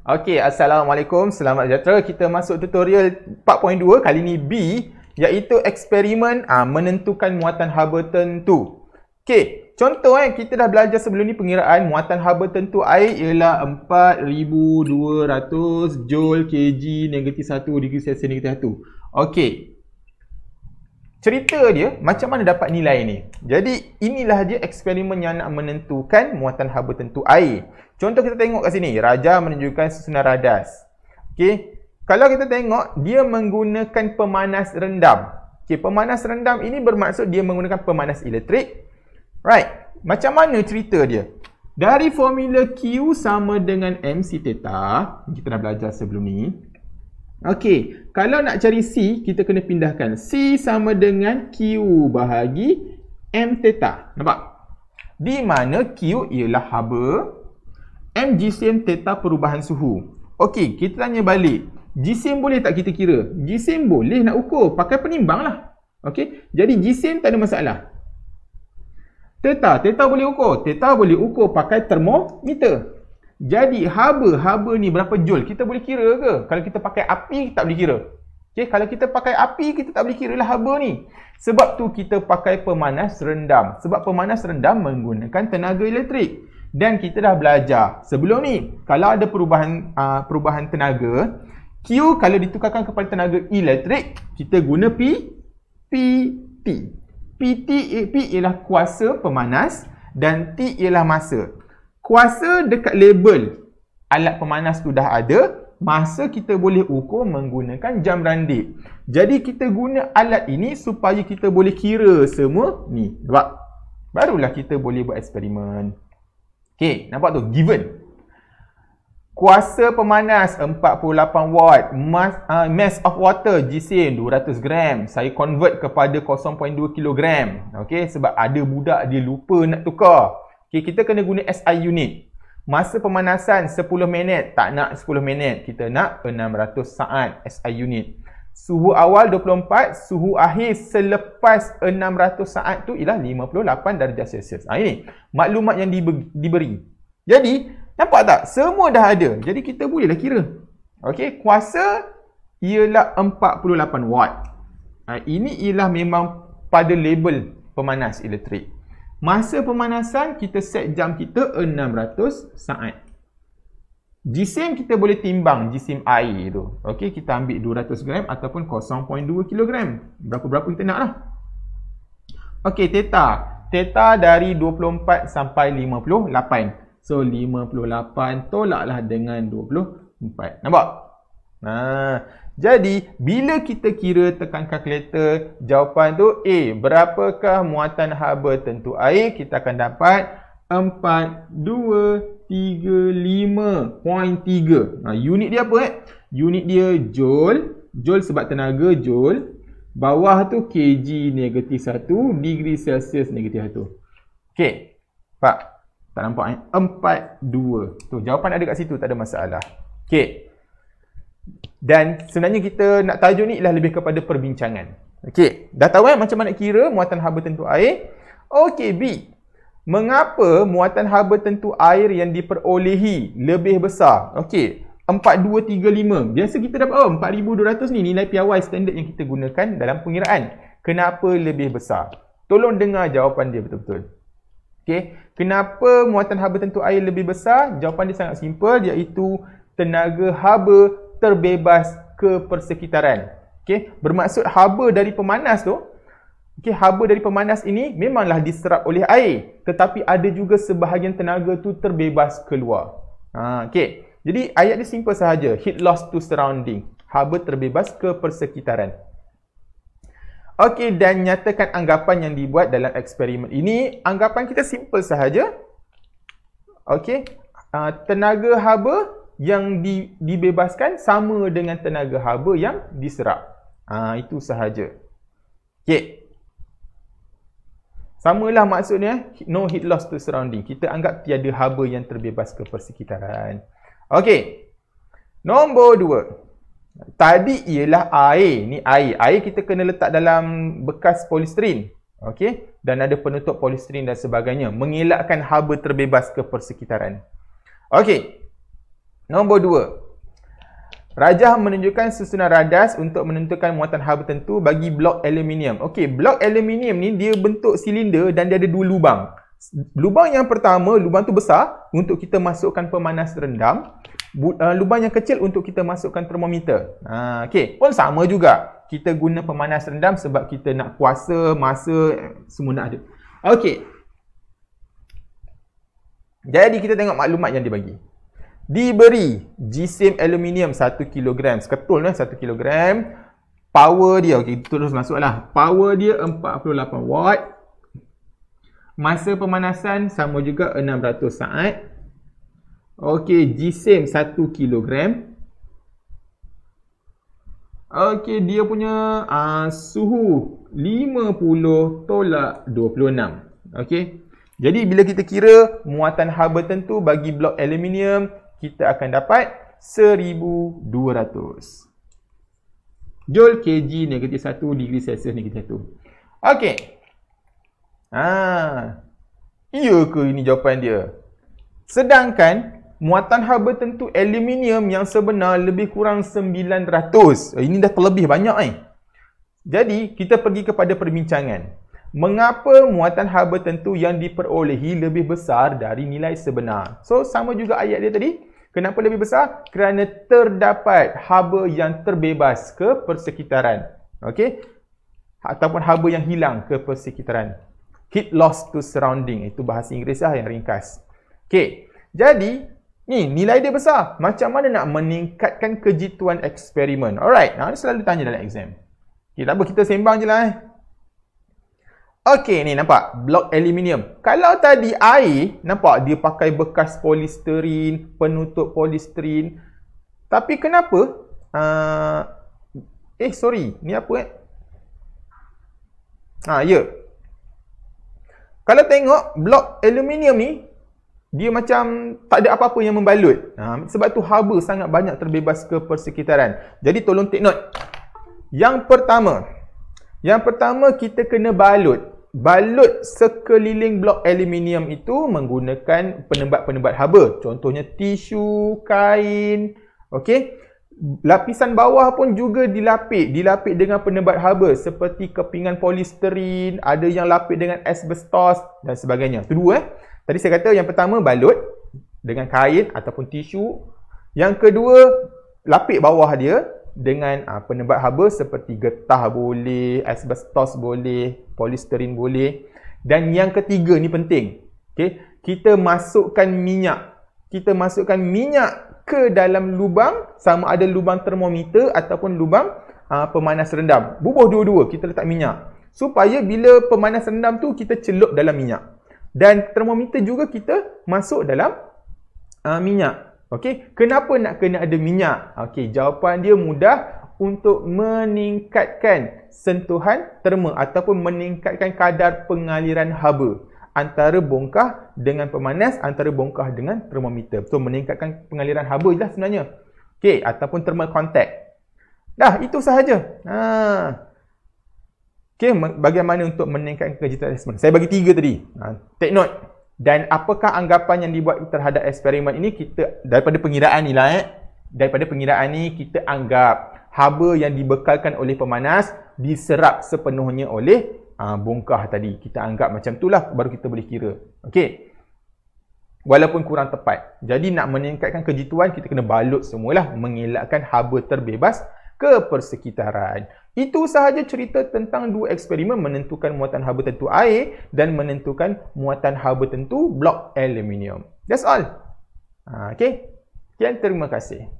Okey, assalamualaikum. Selamat sejahtera. Kita masuk tutorial 4.2 kali ini B iaitu eksperimen uh, menentukan muatan haba tentu. Okey, contoh eh kita dah belajar sebelum ni pengiraan muatan haba tentu air ialah 4200 joule kg negatif 1 degree Celsius negatif 1. Okey, cerita dia macam mana dapat nilai ni. Jadi inilah dia eksperimen yang nak menentukan muatan haba tentu air. Contoh kita tengok kat sini, raja menunjukkan susunan radas. Okey. Kalau kita tengok dia menggunakan pemanas rendam. Okey, pemanas rendam ini bermaksud dia menggunakan pemanas elektrik. Right. Macam mana cerita dia? Dari formula Q sama dengan MC theta, kita dah belajar sebelum ni. Okey, kalau nak cari C, kita kena pindahkan. C sama dengan Q bahagi M theta. Nampak? Di mana Q ialah haba M GCM theta perubahan suhu. Okey, kita tanya balik. GCM boleh tak kita kira? GCM boleh nak ukur. Pakai penimbang lah. Okey, jadi GCM tak ada masalah. Theta, theta boleh ukur. Theta boleh ukur pakai termometer. Jadi haba, haba ni berapa joule? Kita boleh kira ke? Kalau kita pakai api, tak boleh kira. Okay, kalau kita pakai api, kita tak boleh kira lah haba ni. Sebab tu kita pakai pemanas rendam. Sebab pemanas rendam menggunakan tenaga elektrik. Dan kita dah belajar sebelum ni, kalau ada perubahan uh, perubahan tenaga, Q kalau ditukarkan kepada tenaga elektrik, kita guna P, PT. PT, eh, P ialah kuasa pemanas dan T ialah masa kuasa dekat label alat pemanas tu dah ada masa kita boleh ukur menggunakan jam randik jadi kita guna alat ini supaya kita boleh kira semua ni nampak barulah kita boleh buat eksperimen Okay, nampak tu given kuasa pemanas 48 watt mass, uh, mass of water GC 200 gram saya convert kepada 0.2 kilogram. Okay, sebab ada budak dia lupa nak tukar Okay, kita kena guna SI unit. Masa pemanasan 10 minit, tak nak 10 minit. Kita nak 600 saat SI unit. Suhu awal 24, suhu akhir selepas 600 saat tu ialah 58 darjah Celsius. Ha, ini maklumat yang diberi. Jadi, nampak tak? Semua dah ada. Jadi, kita bolehlah kira. Okey, kuasa ialah 48 watt. Ha, ini ialah memang pada label pemanas elektrik. Masa pemanasan, kita set jam kita 600 saat. Jisim kita boleh timbang jisim air tu. Okey, kita ambil 200 gram ataupun 0.2 kilogram. Berapa-berapa kita nak lah. Okey, teta. Teta dari 24 sampai 58. So, 58 tolaklah dengan 24. Nampak? Ha. Jadi, bila kita kira tekan kalkulator, jawapan tu A. Berapakah muatan haba tentu air? Kita akan dapat 4235.3. Nah, ha, unit dia apa eh? Unit dia joule. Joule sebab tenaga, joule. Bawah tu kg negatif 1, degree celsius negatif 1. Okay. Pak, tak nampak eh? 42. Tu, jawapan ada kat situ, tak ada masalah. Okay. Dan sebenarnya kita nak tajuk ni ialah lebih kepada perbincangan. Okey, dah tahu kan macam mana nak kira muatan haba tentu air? Okey, B. Mengapa muatan haba tentu air yang diperolehi lebih besar? Okey, 4235. Biasa kita dapat oh, 4200 ni nilai piawai standard yang kita gunakan dalam pengiraan. Kenapa lebih besar? Tolong dengar jawapan dia betul-betul. Okey, kenapa muatan haba tentu air lebih besar? Jawapan dia sangat simple iaitu tenaga haba terbebas ke persekitaran. Okey, bermaksud haba dari pemanas tu Okey, haba dari pemanas ini memanglah diserap oleh air, tetapi ada juga sebahagian tenaga tu terbebas keluar. Ha, okey. Jadi ayat dia simple sahaja, heat loss to surrounding. Haba terbebas ke persekitaran. Okey, dan nyatakan anggapan yang dibuat dalam eksperimen ini, anggapan kita simple sahaja. Okey, uh, tenaga haba yang di, dibebaskan sama dengan tenaga haba yang diserap. Ha, itu sahaja. Okey. Samalah maksudnya, no heat loss to surrounding. Kita anggap tiada haba yang terbebas ke persekitaran. Okey. Nombor dua. Tadi ialah air. Ni air. Air kita kena letak dalam bekas polistrin. Okey. Dan ada penutup polistrin dan sebagainya. Mengelakkan haba terbebas ke persekitaran. Okey. Nombor dua. Rajah menunjukkan susunan radas untuk menentukan muatan hal tertentu bagi blok aluminium. Okey, blok aluminium ni dia bentuk silinder dan dia ada dua lubang. Lubang yang pertama, lubang tu besar untuk kita masukkan pemanas rendam. Uh, lubang yang kecil untuk kita masukkan termometer. Ha, Okey, pun sama juga. Kita guna pemanas rendam sebab kita nak kuasa, masa, semua nak ada. Okey. Jadi kita tengok maklumat yang dia bagi diberi jisim aluminium 1 kilogram, seketul eh 1 kg power dia okey terus masuk. masuklah power dia 48 watt masa pemanasan sama juga 600 saat okey jisim 1 kilogram. okey dia punya uh, suhu 50 tolak 26 okey jadi bila kita kira muatan haba tentu bagi blok aluminium kita akan dapat 1200 Joule kg negatif 1 degree Celsius negatif 1. Okey. Ha. Iya ke ini jawapan dia? Sedangkan muatan haba tentu aluminium yang sebenar lebih kurang 900. Eh, ini dah terlebih banyak eh. Jadi, kita pergi kepada perbincangan. Mengapa muatan haba tentu yang diperolehi lebih besar dari nilai sebenar? So, sama juga ayat dia tadi. Kenapa lebih besar? Kerana terdapat haba yang terbebas ke persekitaran. Okey? Ataupun haba yang hilang ke persekitaran. Heat loss to surrounding. Itu bahasa Inggeris lah yang ringkas. Okey. Jadi, ni nilai dia besar. Macam mana nak meningkatkan kejituan eksperimen? Alright. Nah, selalu tanya dalam exam. Okey, tak apa. Kita sembang je lah eh. Okey ni nampak blok aluminium. Kalau tadi air nampak dia pakai bekas polisterin, penutup polisterin. Tapi kenapa? Uh, eh sorry, ni apa eh? Ha ya. Yeah. Kalau tengok blok aluminium ni dia macam tak ada apa-apa yang membalut. Ha, sebab tu haba sangat banyak terbebas ke persekitaran. Jadi tolong take note. Yang pertama, yang pertama kita kena balut balut sekeliling blok aluminium itu menggunakan penembat-penembat haba. Contohnya tisu, kain, okey. Lapisan bawah pun juga dilapik, dilapik dengan penembat haba seperti kepingan polisterin, ada yang lapik dengan asbestos dan sebagainya. Itu dua eh. Tadi saya kata yang pertama balut dengan kain ataupun tisu. Yang kedua lapik bawah dia dengan uh, ah, penebat haba seperti getah boleh, asbestos boleh, polisterin boleh. Dan yang ketiga ni penting. Okay? Kita masukkan minyak. Kita masukkan minyak ke dalam lubang sama ada lubang termometer ataupun lubang uh, pemanas rendam. Bubuh dua-dua kita letak minyak. Supaya bila pemanas rendam tu kita celup dalam minyak. Dan termometer juga kita masuk dalam uh, minyak. Okey, kenapa nak kena ada minyak? Okey, jawapan dia mudah untuk meningkatkan sentuhan terma ataupun meningkatkan kadar pengaliran haba antara bongkah dengan pemanas, antara bongkah dengan termometer. So, meningkatkan pengaliran haba je lah sebenarnya. Okey, ataupun thermal contact. Dah, itu sahaja. Ha. Okey, bagaimana untuk meningkatkan kerja Saya bagi tiga tadi. Ha. Take note dan apakah anggapan yang dibuat terhadap eksperimen ini kita daripada pengiraan ni lah eh daripada pengiraan ni kita anggap haba yang dibekalkan oleh pemanas diserap sepenuhnya oleh uh, bongkah tadi kita anggap macam itulah baru kita boleh kira okey walaupun kurang tepat jadi nak meningkatkan kejituan kita kena balut semualah mengelakkan haba terbebas ke persekitaran. Itu sahaja cerita tentang dua eksperimen menentukan muatan haba tentu air dan menentukan muatan haba tentu blok aluminium. That's all. Ha, okay. Sekian, terima kasih.